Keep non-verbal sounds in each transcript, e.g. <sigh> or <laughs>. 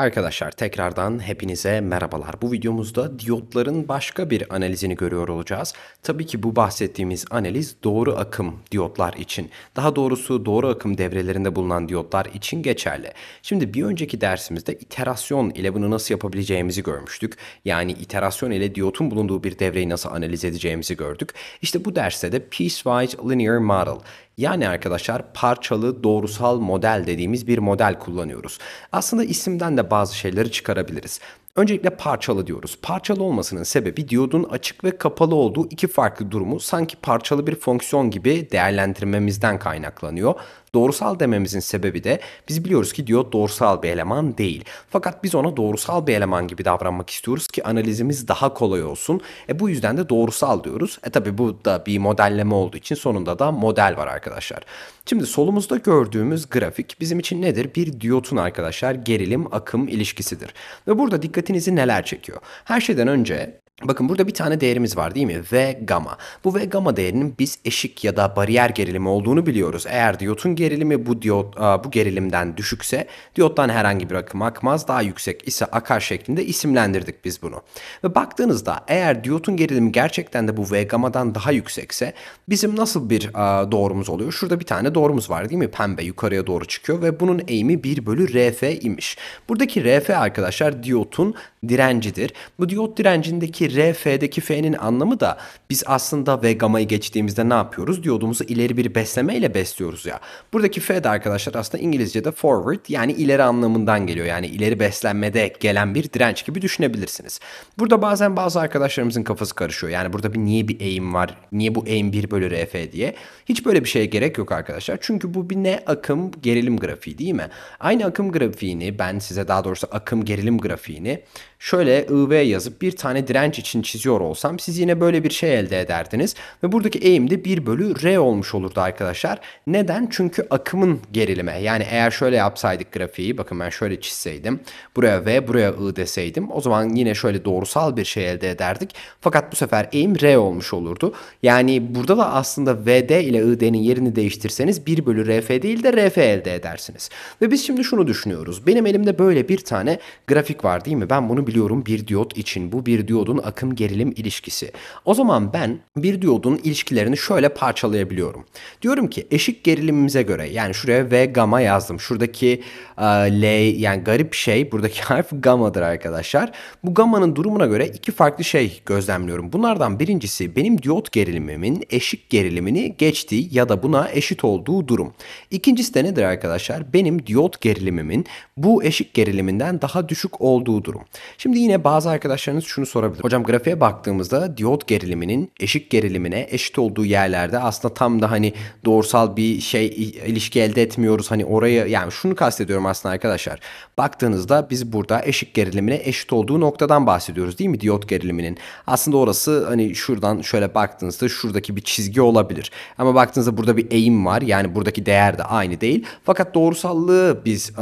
Arkadaşlar tekrardan hepinize merhabalar. Bu videomuzda diyotların başka bir analizini görüyor olacağız. Tabii ki bu bahsettiğimiz analiz doğru akım diyotlar için. Daha doğrusu doğru akım devrelerinde bulunan diyotlar için geçerli. Şimdi bir önceki dersimizde iterasyon ile bunu nasıl yapabileceğimizi görmüştük. Yani iterasyon ile diyotun bulunduğu bir devreyi nasıl analiz edeceğimizi gördük. İşte bu derste de piecewise linear model yani arkadaşlar parçalı doğrusal model dediğimiz bir model kullanıyoruz. Aslında isimden de bazı şeyleri çıkarabiliriz. Öncelikle parçalı diyoruz. Parçalı olmasının sebebi diyodun açık ve kapalı olduğu iki farklı durumu sanki parçalı bir fonksiyon gibi değerlendirmemizden kaynaklanıyor. Doğrusal dememizin sebebi de biz biliyoruz ki diyot doğrusal bir eleman değil. Fakat biz ona doğrusal bir eleman gibi davranmak istiyoruz ki analizimiz daha kolay olsun. E bu yüzden de doğrusal diyoruz. E tabi bu da bir modelleme olduğu için sonunda da model var arkadaşlar. Şimdi solumuzda gördüğümüz grafik bizim için nedir? Bir diyotun arkadaşlar gerilim akım ilişkisidir. Ve burada dikkat dikkatinizi neler çekiyor? Her şeyden önce Bakın burada bir tane değerimiz var değil mi? V gamma. Bu V gamma değerinin biz eşik ya da bariyer gerilimi olduğunu biliyoruz. Eğer diyotun gerilimi bu diyot bu gerilimden düşükse diyottan herhangi bir akım akmaz. Daha yüksek ise akar şeklinde isimlendirdik biz bunu. Ve baktığınızda eğer diyotun gerilimi gerçekten de bu V gamma'dan daha yüksekse bizim nasıl bir doğrumuz oluyor? Şurada bir tane doğrumuz var değil mi? Pembe yukarıya doğru çıkıyor ve bunun eğimi 1 bölü RF imiş. Buradaki RF arkadaşlar diyotun direncidir. Bu diyot direncindeki RF'deki F'nin anlamı da biz aslında V gamayı geçtiğimizde ne yapıyoruz? Diyodumuzu ileri bir besleme ile besliyoruz ya. Buradaki F de arkadaşlar aslında İngilizce'de forward yani ileri anlamından geliyor. Yani ileri beslenmede gelen bir direnç gibi düşünebilirsiniz. Burada bazen bazı arkadaşlarımızın kafası karışıyor. Yani burada bir niye bir eğim var? Niye bu eğim 1 bölü RF diye? Hiç böyle bir şeye gerek yok arkadaşlar. Çünkü bu bir ne akım gerilim grafiği değil mi? Aynı akım grafiğini ben size daha doğrusu akım gerilim grafiğini şöyle IV yazıp bir tane direnç için çiziyor olsam siz yine böyle bir şey elde ederdiniz. Ve buradaki eğim de 1 bölü R olmuş olurdu arkadaşlar. Neden? Çünkü akımın gerilime yani eğer şöyle yapsaydık grafiği bakın ben şöyle çizseydim. Buraya V buraya I deseydim o zaman yine şöyle doğrusal bir şey elde ederdik. Fakat bu sefer eğim R olmuş olurdu. Yani burada da aslında VD ile ID'nin yerini değiştirseniz 1 bölü RF değil de RF elde edersiniz. Ve biz şimdi şunu düşünüyoruz. Benim elimde böyle bir tane grafik var değil mi? Ben bunu biliyorum bir diyot için. Bu bir diyodun akım gerilim ilişkisi. O zaman ben bir diyodun ilişkilerini şöyle parçalayabiliyorum. Diyorum ki eşik gerilimimize göre yani şuraya V gama yazdım. Şuradaki e, L yani garip şey buradaki <laughs> harf gamadır arkadaşlar. Bu gamanın durumuna göre iki farklı şey gözlemliyorum. Bunlardan birincisi benim diyot gerilimimin eşik gerilimini geçtiği ya da buna eşit olduğu durum. İkincisi de nedir arkadaşlar? Benim diyot gerilimimin bu eşik geriliminden daha düşük olduğu durum. Şimdi yine bazı arkadaşlarınız şunu sorabilir. Hocam grafiğe baktığımızda diyot geriliminin eşik gerilimine eşit olduğu yerlerde aslında tam da hani doğrusal bir şey ilişki elde etmiyoruz. Hani orayı yani şunu kastediyorum aslında arkadaşlar. Baktığınızda biz burada eşik gerilimine eşit olduğu noktadan bahsediyoruz değil mi diyot geriliminin? Aslında orası hani şuradan şöyle baktığınızda şuradaki bir çizgi olabilir. Ama baktığınızda burada bir eğim var. Yani buradaki değer de aynı değil. Fakat doğrusallığı biz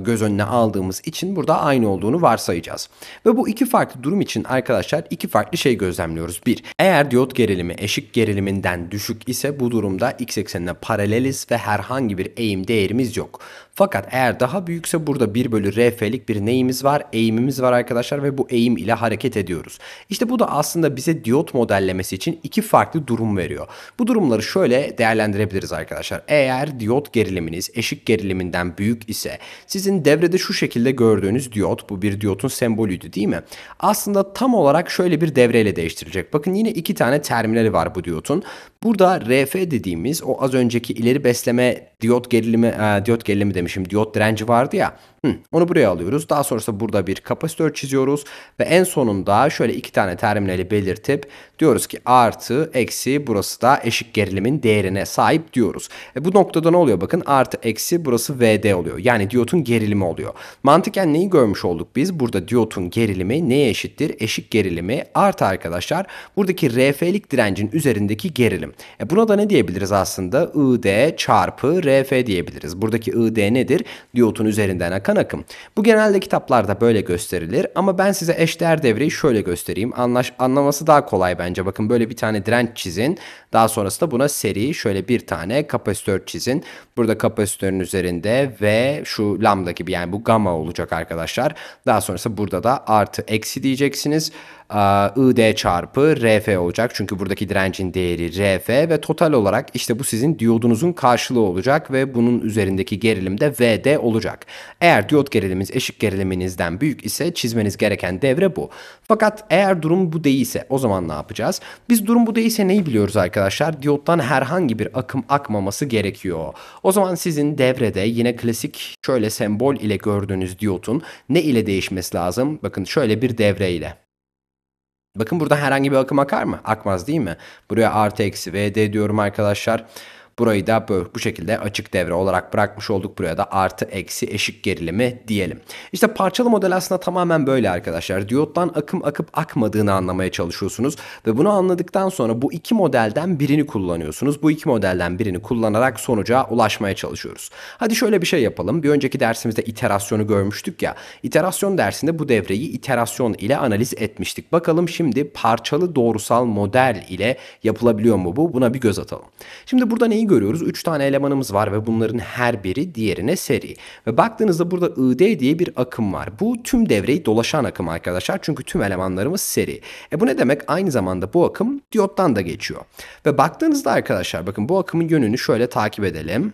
göz önüne aldığımız için burada aynı olduğunu varsayacağız. Ve bu iki farklı durum için arkadaşlar arkadaşlar iki farklı şey gözlemliyoruz. Bir, eğer diyot gerilimi eşik geriliminden düşük ise bu durumda x eksenine paraleliz ve herhangi bir eğim değerimiz yok. Fakat eğer daha büyükse burada 1 bölü rf'lik bir neyimiz var? Eğimimiz var arkadaşlar ve bu eğim ile hareket ediyoruz. İşte bu da aslında bize diyot modellemesi için iki farklı durum veriyor. Bu durumları şöyle değerlendirebiliriz arkadaşlar. Eğer diyot geriliminiz eşik geriliminden büyük ise sizin devrede şu şekilde gördüğünüz diyot bu bir diyotun sembolüydü değil mi? Aslında tam olarak şöyle bir devreyle değiştirecek. Bakın yine iki tane terminali var bu diyotun. Burada RF dediğimiz o az önceki ileri besleme diyot gerilimi, e, diyot gerilimi demişim, diyot direnci vardı ya. Hı, onu buraya alıyoruz. Daha sonrasında burada bir kapasitör çiziyoruz ve en sonunda şöyle iki tane terminali belirtip diyoruz ki artı, eksi burası da eşik gerilimin değerine sahip diyoruz. E bu noktada ne oluyor? Bakın artı, eksi burası VD oluyor. Yani diyotun gerilimi oluyor. Mantıken neyi görmüş olduk biz? Burada diyotun gerilimi neye eşittir? Eşik gerilimi artı arkadaşlar buradaki RF'lik direncin üzerindeki gerilim. E buna da ne diyebiliriz aslında? ID çarpı R RF diyebiliriz. Buradaki ID nedir? Diyotun üzerinden akan akım. Bu genelde kitaplarda böyle gösterilir ama ben size eşdeğer devreyi şöyle göstereyim. Anlaş, anlaması daha kolay bence. Bakın böyle bir tane direnç çizin. Daha sonrasında buna seri şöyle bir tane kapasitör çizin. Burada kapasitörün üzerinde ve şu lambda gibi yani bu gamma olacak arkadaşlar. Daha sonrasında burada da artı eksi diyeceksiniz. ID çarpı RF olacak. Çünkü buradaki direncin değeri RF ve total olarak işte bu sizin diyodunuzun karşılığı olacak ve bunun üzerindeki gerilim de VD olacak. Eğer diyot geriliminiz eşik geriliminizden büyük ise çizmeniz gereken devre bu. Fakat eğer durum bu değilse o zaman ne yapacağız? Biz durum bu değilse neyi biliyoruz arkadaşlar? Diyottan herhangi bir akım akmaması gerekiyor. O zaman sizin devrede yine klasik şöyle sembol ile gördüğünüz diyotun ne ile değişmesi lazım? Bakın şöyle bir devre ile. Bakın burada herhangi bir akım akar mı? Akmaz değil mi? Buraya artı eksi vd diyorum arkadaşlar. Burayı da böyle, bu şekilde açık devre olarak bırakmış olduk. Buraya da artı eksi eşik gerilimi diyelim. İşte parçalı model aslında tamamen böyle arkadaşlar. Diyottan akım akıp akmadığını anlamaya çalışıyorsunuz. Ve bunu anladıktan sonra bu iki modelden birini kullanıyorsunuz. Bu iki modelden birini kullanarak sonuca ulaşmaya çalışıyoruz. Hadi şöyle bir şey yapalım. Bir önceki dersimizde iterasyonu görmüştük ya. İterasyon dersinde bu devreyi iterasyon ile analiz etmiştik. Bakalım şimdi parçalı doğrusal model ile yapılabiliyor mu bu? Buna bir göz atalım. Şimdi burada neyi neyi görüyoruz? 3 tane elemanımız var ve bunların her biri diğerine seri. Ve baktığınızda burada ID diye bir akım var. Bu tüm devreyi dolaşan akım arkadaşlar. Çünkü tüm elemanlarımız seri. E bu ne demek? Aynı zamanda bu akım diyottan da geçiyor. Ve baktığınızda arkadaşlar bakın bu akımın yönünü şöyle takip edelim.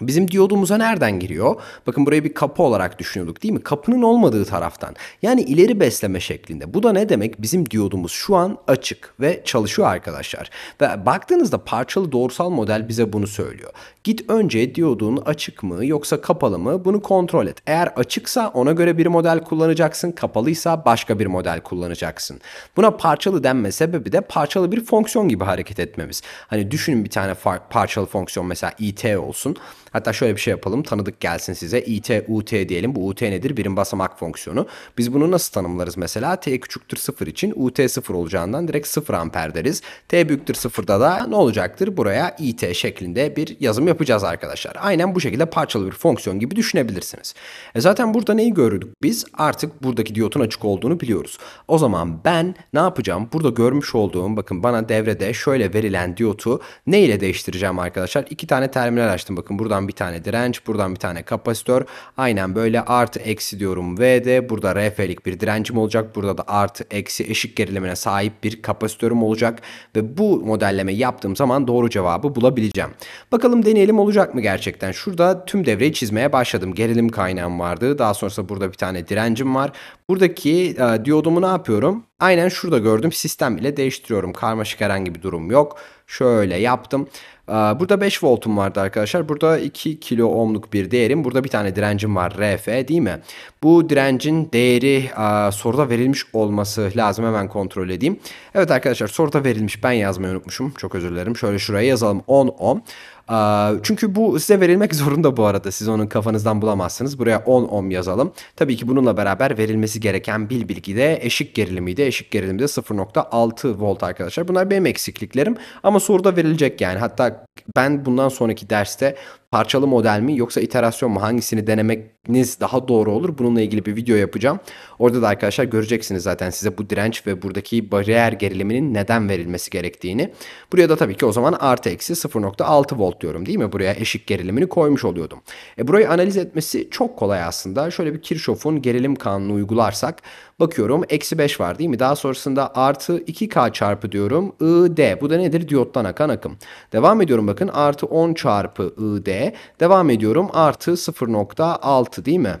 Bizim diyodumuza nereden giriyor? Bakın burayı bir kapı olarak düşünüyorduk değil mi? Kapının olmadığı taraftan. Yani ileri besleme şeklinde. Bu da ne demek? Bizim diyodumuz şu an açık ve çalışıyor arkadaşlar. Ve baktığınızda parçalı doğrusal model bize bunu söylüyor. Git önce diyodun açık mı yoksa kapalı mı bunu kontrol et. Eğer açıksa ona göre bir model kullanacaksın. Kapalıysa başka bir model kullanacaksın. Buna parçalı denme sebebi de parçalı bir fonksiyon gibi hareket etmemiz. Hani düşünün bir tane parçalı fonksiyon mesela it olsun. Hatta şöyle bir şey yapalım. Tanıdık gelsin size. it, ut diyelim. Bu ut nedir? Birim basamak fonksiyonu. Biz bunu nasıl tanımlarız mesela? t küçüktür 0 için ut 0 olacağından direkt 0 amper deriz. t büyüktür 0'da da ne olacaktır? Buraya it şeklinde bir yazım yapacağız arkadaşlar. Aynen bu şekilde parçalı bir fonksiyon gibi düşünebilirsiniz. E zaten burada neyi gördük? Biz artık buradaki diyotun açık olduğunu biliyoruz. O zaman ben ne yapacağım? Burada görmüş olduğum bakın bana devrede şöyle verilen diyotu ne ile değiştireceğim arkadaşlar? İki tane terminal açtım. Bakın buradan Buradan bir tane direnç, buradan bir tane kapasitör. Aynen böyle artı eksi diyorum vd Burada RF'lik bir direncim olacak. Burada da artı eksi eşik gerilimine sahip bir kapasitörüm olacak. Ve bu modelleme yaptığım zaman doğru cevabı bulabileceğim. Bakalım deneyelim olacak mı gerçekten? Şurada tüm devreyi çizmeye başladım. Gerilim kaynağım vardı. Daha sonrasında burada bir tane direncim var. Buradaki e, diyodumu ne yapıyorum? Aynen şurada gördüm. Sistem ile değiştiriyorum. Karmaşık herhangi bir durum yok. Şöyle yaptım. Ee, burada 5 voltum vardı arkadaşlar. Burada 2 kilo ohmluk bir değerim. Burada bir tane direncim var RF değil mi? Bu direncin değeri e, soruda verilmiş olması lazım. Hemen kontrol edeyim. Evet arkadaşlar soruda verilmiş. Ben yazmayı unutmuşum. Çok özür dilerim. Şöyle şuraya yazalım 10 ohm. Çünkü bu size verilmek zorunda bu arada. Siz onun kafanızdan bulamazsınız. Buraya 10 ohm yazalım. Tabii ki bununla beraber verilmesi gereken bir bilgi de eşik gerilimiydi. Eşik gerilim de 0.6 volt arkadaşlar. Bunlar benim eksikliklerim ama soruda verilecek yani. Hatta ben bundan sonraki derste parçalı model mi yoksa iterasyon mu hangisini denemeniz daha doğru olur? Bununla ilgili bir video yapacağım. Orada da arkadaşlar göreceksiniz zaten size bu direnç ve buradaki bariyer geriliminin neden verilmesi gerektiğini. Buraya da tabii ki o zaman artı eksi 0.6 volt diyorum değil mi? Buraya eşik gerilimini koymuş oluyordum. E burayı analiz etmesi çok kolay aslında. Şöyle bir Kirchhoff'un gerilim kanunu uygularsak bakıyorum eksi 5 var değil mi? Daha sonrasında artı 2K çarpı diyorum ID. Bu da nedir? Diyottan akan akım. Devam ediyorum bakın artı 10 çarpı ID devam ediyorum artı 0.6 değil mi?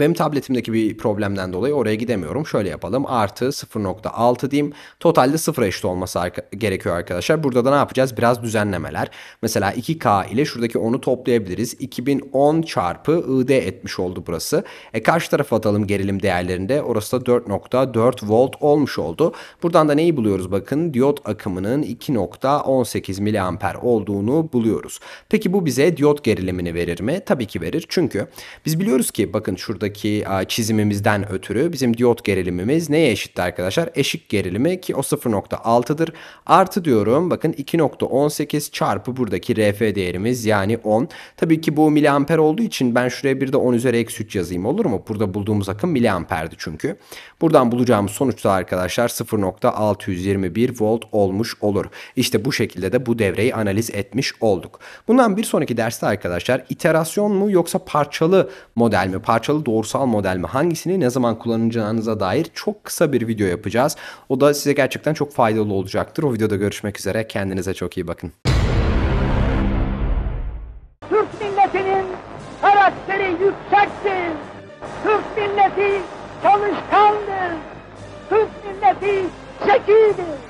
Benim tabletimdeki bir problemden dolayı oraya gidemiyorum. Şöyle yapalım. Artı 0.6 diyeyim. Totalde 0 eşit olması arka gerekiyor arkadaşlar. Burada da ne yapacağız? Biraz düzenlemeler. Mesela 2K ile şuradaki 10'u toplayabiliriz. 2010 çarpı ID etmiş oldu burası. E karşı tarafa atalım gerilim değerlerinde. Orası da 4.4 volt olmuş oldu. Buradan da neyi buluyoruz? Bakın diyot akımının 2.18 miliamper olduğunu buluyoruz. Peki bu bize diyot gerilimini verir mi? Tabii ki verir. Çünkü biz biliyoruz ki bakın şurada noktalardaki çizimimizden ötürü bizim diyot gerilimimiz neye eşittir arkadaşlar? Eşik gerilimi ki o 0.6'dır. Artı diyorum bakın 2.18 çarpı buradaki RF değerimiz yani 10. Tabii ki bu miliamper olduğu için ben şuraya bir de 10 üzeri eksi 3 yazayım olur mu? Burada bulduğumuz akım miliamperdi çünkü. Buradan bulacağımız sonuçta arkadaşlar 0.621 volt olmuş olur. İşte bu şekilde de bu devreyi analiz etmiş olduk. Bundan bir sonraki derste arkadaşlar iterasyon mu yoksa parçalı model mi? Parçalı doğru doğrusal model mi hangisini ne zaman kullanacağınıza dair çok kısa bir video yapacağız. O da size gerçekten çok faydalı olacaktır. O videoda görüşmek üzere. Kendinize çok iyi bakın. Türk milletinin karakteri yüksektir. Türk milleti çalışkandır. Türk milleti zekidir.